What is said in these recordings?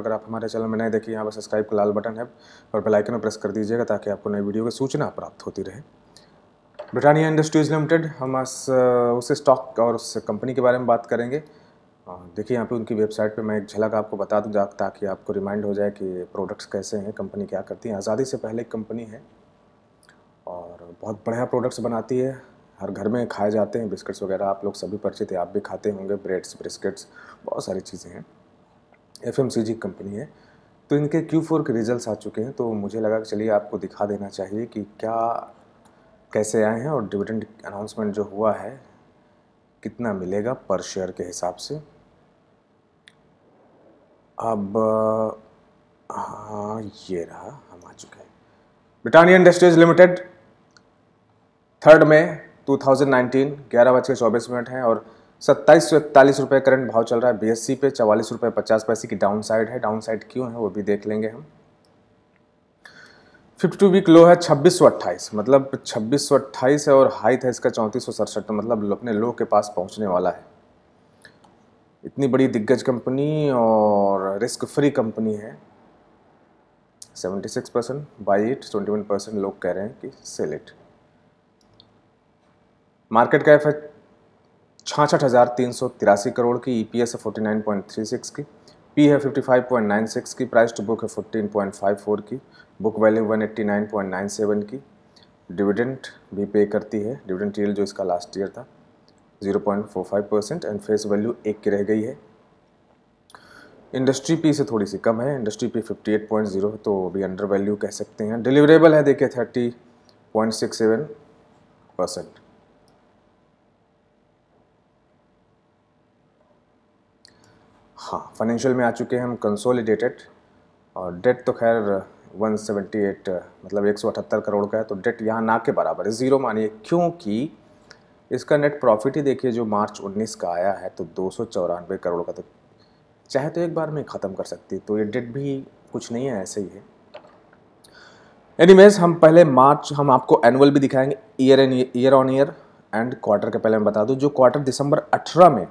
अगर आप हमारे चैनल में नए देखिए यहाँ पर सब्सक्राइब का लाल बटन है और बेल आइकन प्रेस कर दीजिएगा ताकि आपको नई वीडियो की सूचना प्राप्त होती रहे ब्रिटानिया इंडस्ट्रीज लिमिटेड हम उस स्टॉक और उस कंपनी के बारे में बात करेंगे देखिए यहाँ पे उनकी वेबसाइट पे मैं एक झलक आपको बता दूँ ताकि आपको रिमाइंड हो जाए कि प्रोडक्ट्स कैसे हैं कंपनी क्या करती है आज़ादी से पहले एक कंपनी है और बहुत बढ़िया प्रोडक्ट्स बनाती है हर घर में खाए जाते हैं बिस्किट्स वगैरह आप लोग सभी परिचित हैं आप भी खाते होंगे ब्रेड्स बिस्किट्स बहुत सारी चीज़ें हैं एफ कंपनी है तो इनके क्यू फोर के रिजल्ट आ चुके हैं तो मुझे लगा कि चलिए आपको दिखा देना चाहिए कि क्या कैसे आए हैं और डिविडेंड अनाउंसमेंट जो हुआ है कितना मिलेगा पर शेयर के हिसाब से अब हाँ ये रहा हम आ चुके हैं ब्रिटानिया इंडस्ट्रीज लिमिटेड थर्ड में 2019 ग्यारह बज के चौबीस मिनट हैं और सत्ताईस सौ इकतालीस रुपये करंट भाव चल रहा है बीएससी पे चवालीस रुपये पचास पैसे की डाउन साइड है डाउन साइड क्यों है वो भी देख लेंगे हम फिफ्टी टू वीक लो है छब्बीस सौ अट्ठाईस मतलब छब्बीस सौ अट्ठाईस है और हाई था इसका चौंतीस सौ सड़सठ मतलब अपने लो के पास पहुंचने वाला है इतनी बड़ी दिग्गज कंपनी और रिस्क फ्री कंपनी है seventy six percent buy it twenty one percent लोग कह रहे हैं कि सेल इट मार्केट कैप है छाछठ हज़ार तीन सौ तिरासी करोड़ की ई पी एस है forty nine point three six की पी है fifty five point nine six की प्राइस टू बुक है फोर्टीन पॉइंट फाइव फोर की book value one nine point nine seven की डिविडेंट भी पे करती है डिविडेंड रियल जो इसका लास्ट ईयर था zero point four five percent and face value एक की रह गई है इंडस्ट्री पी से थोड़ी सी कम है industry P fifty eight point zero तो अभी अंडर वैल्यू कह सकते हैं डिलीवरेबल है देखिए thirty point six seven percent हाँ फाइनेंशियल में आ चुके हैं हम कंसोलिडेटेड और डेट तो खैर 178 मतलब 178 करोड़ का है तो डेट यहाँ ना के बराबर है ज़ीरो मानिए क्योंकि इसका नेट प्रॉफिट ही देखिए जो मार्च 19 का आया है तो दो करोड़ का तो चाहे तो एक बार में ख़त्म कर सकती तो ये डेट भी कुछ नहीं है ऐसे ही है एनीवेज हम पहले मार्च हम आपको एनुअल भी दिखाएंगे year and year on year and quarter के पहले मैं बता दूं जो क्वार्टर दिसंबर 18 में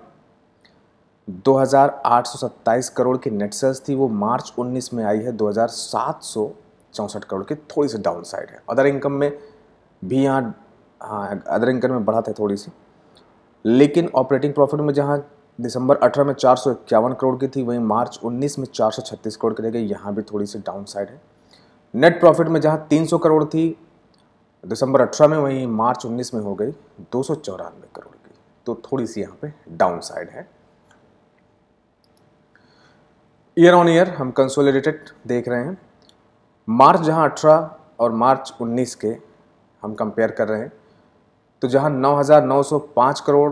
2,827 करोड़ की नेट सेल्स थी वो मार्च 19 में आई है दो करोड़ की थोड़ी सी डाउन साइड है अदर इनकम में भी यहाँ हाँ अदर इनकम में बढ़ा था थोड़ी सी लेकिन ऑपरेटिंग प्रॉफिट में जहाँ दिसंबर 18 में चार करोड़ की थी वहीं मार्च 19 में 436 करोड़ की रह गई यहाँ भी थोड़ी सी डाउन साइड है नेट प्रॉफिट में जहाँ 300 करोड़ थी दिसंबर 18 में वहीं मार्च 19 में हो गई दो करोड़ की तो थोड़ी सी यहाँ पे डाउन साइड है ईयर ऑन ईयर हम कंसोलिडेटेड देख रहे हैं मार्च जहां 18 और मार्च 19 के हम कंपेयर कर रहे हैं तो जहां 9,905 करोड़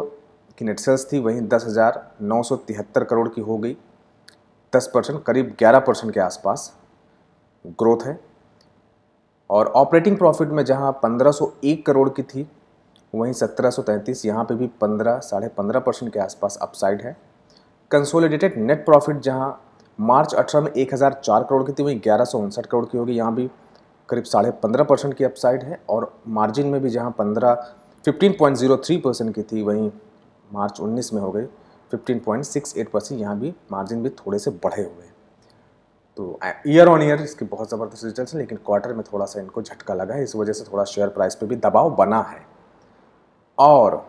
की नेट सेल्स थी वहीं 10,973 करोड़ की हो गई 10 परसेंट करीब 11 परसेंट के आसपास ग्रोथ है और ऑपरेटिंग प्रॉफिट में जहां 1501 करोड़ की थी वहीं 1733 यहां पे भी 15 साढ़े पंद्रह परसेंट के आसपास अपसाइड है कंसोलिडेटेड नेट प्रॉफिट जहां मार्च अठारह में एक हज़ार चार करोड़ की थी वहीं ग्यारह सौ उनसठ करोड़ की होगी यहाँ भी करीब साढ़े पंद्रह परसेंट की अपसाइड है और मार्जिन में भी जहाँ पंद्रह fifteen point zero three percent की थी वहीं मार्च उन्नीस में हो गई fifteen point six eight percent यहाँ भी मार्जिन भी थोड़े से बढ़े हुए हैं तो ईयर ऑन ईयर इसकी बहुत ज़बरदस्त रिजल्ट है लेकिन क्वार्टर में थोड़ा सा इनको झटका लगा है इस वजह से थोड़ा शेयर प्राइस पर भी दबाव बना है और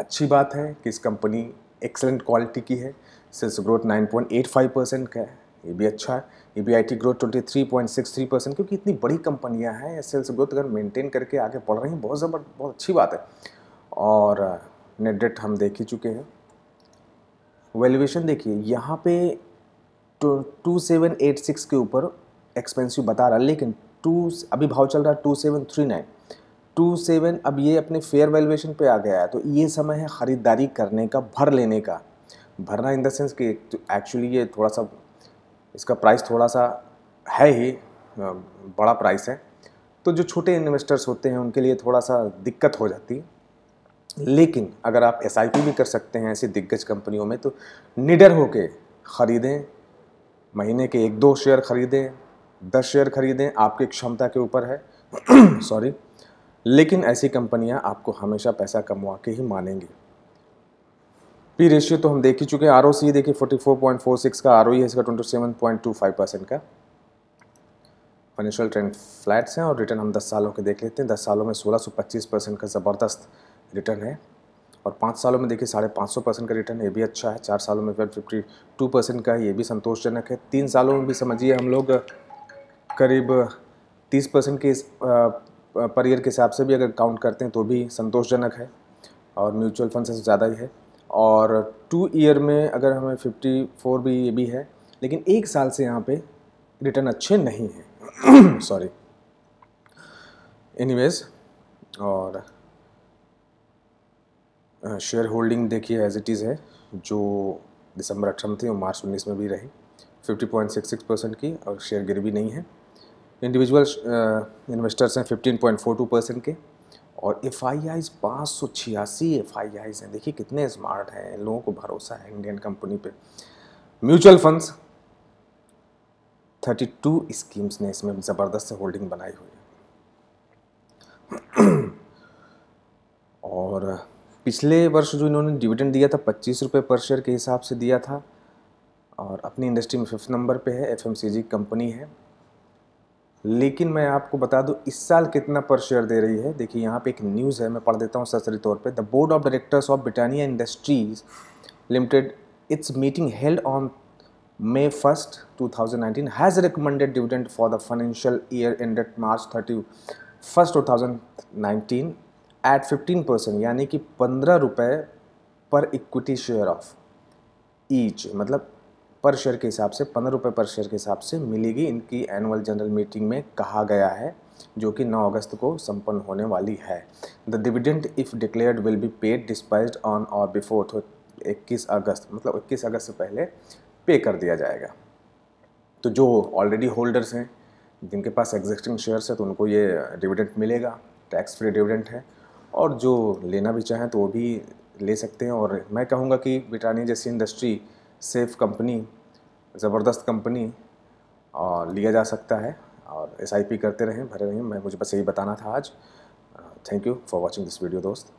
अच्छी बात है कि इस कंपनी एक्सेलेंट क्वालिटी की है सेल्स ग्रोथ 9.85 परसेंट का है ये भी अच्छा है E B I T growth 23.63 percent क्योंकि इतनी बड़ी कंपनियां हैं सेल्स ग्रोथ अगर मेंटेन करके आगे बढ़ रही हैं बहुत ज़बर बहुत अच्छी बात है और नेट डेट हम देख ही चुके हैं वैल्यूएशन देखिए यहाँ पे टू सेवन एट सिक्स के ऊपर एक्सपेंसिव बता रहा है लेकिन टू अभी भाव चल रहा है two seven three nine two seven अब ये अपने फेयर वैल्यूएशन पे आ गया है तो ये समय है ख़रीदारी करने का भर लेने का भरना इन द सेंस कि एक्चुअली तो ये थोड़ा सा इसका प्राइस थोड़ा सा है ही बड़ा प्राइस है तो जो छोटे इन्वेस्टर्स होते हैं उनके लिए थोड़ा सा दिक्कत हो जाती है लेकिन अगर आप एस भी कर सकते हैं ऐसी दिग्गज कंपनियों में तो निडर होके ख़रीदें महीने के एक दो शेयर ख़रीदें दस शेयर ख़रीदें आपकी क्षमता के ऊपर है सॉरी लेकिन ऐसी कंपनियां आपको हमेशा पैसा कमवा के ही मानेंगी पी रेशियो तो हम देख ही चुके हैं आर ओ सी देखिए forty four four point six का आर ओ e है इसका फाइव परसेंट का फाइनेंशियल ट्रेंड फ्लैट्स हैं और रिटर्न हम दस सालों के देख लेते हैं दस सालों में सोलह सौ पच्चीस परसेंट का ज़बरदस्त रिटर्न है और पाँच सालों में देखिए साढ़े पाँच सौ परसेंट का रिटर्न ये भी अच्छा है चार सालों में फिर फिफ्टी टू परसेंट का ये भी संतोषजनक है तीन सालों में भी समझिए हम लोग करीब तीस परसेंट के पर ईयर के हिसाब से भी अगर काउंट करते हैं तो भी संतोषजनक है और म्यूचुअल फंड से तो ज़्यादा ही है और टू ईयर में अगर हमें फिफ्टी फोर भी ये भी है लेकिन एक साल से यहाँ पे रिटर्न अच्छे नहीं हैं सॉरी एनीवेज और शेयर होल्डिंग देखिए एज इट इज़ है जो दिसंबर अठारह थी और मार्च उन्नीस में भी रही सिक्स परसेंट की और शेयर गिर भी नहीं है इंडिविजुअल इन्वेस्टर्स uh, हैं 15.42 परसेंट के और एफ आई आईज पाँच सौ छियासी एफ आई आईज हैं देखिए कितने स्मार्ट हैं इन लोगों को भरोसा है इंडियन कंपनी पे म्यूचुअल फंड्स 32 स्कीम्स ने इसमें ज़बरदस्त से होल्डिंग बनाई हुई है और पिछले वर्ष जो इन्होंने डिविडेंड दिया था पच्चीस रुपये पर शेयर के हिसाब से दिया था और अपनी इंडस्ट्री में फिफ्थ नंबर पे है एफएमसीजी कंपनी है लेकिन मैं आपको बता दूं इस साल कितना पर शेयर दे रही है देखिए यहाँ पे एक न्यूज़ है मैं पढ़ देता हूँ सरसरी तौर पे the board of directors of Britannia Industries Limited its meeting held on May first 2019 has recommended dividend for the financial year ended March 31st, 2019 at fifteen percent यानी कि पंद्रह रुपये पर इक्विटी शेयर ऑफ ईच मतलब पर शेयर के हिसाब से पंद्रह रुपये पर शेयर के हिसाब से मिलेगी इनकी एनुअल जनरल मीटिंग में कहा गया है जो कि 9 अगस्त को संपन्न होने वाली है the dividend if declared will be paid dispatched on or before तो 21 अगस्त मतलब 21 अगस्त से पहले पे कर दिया जाएगा तो जो ऑलरेडी होल्डर्स हैं जिनके पास एग्जिस्टिंग शेयर्स है तो उनको ये डिविडेंट मिलेगा टैक्स फ्री डिविडेंट है और जो लेना भी चाहें तो वो भी ले सकते हैं और मैं कहूँगा कि ब्रिटानिया जैसी इंडस्ट्री सेफ कंपनी ज़बरदस्त कंपनी और लिया जा सकता है और एस करते रहें भरे रहें मैं मुझे बस यही बताना था आज thank you for watching this video दोस्त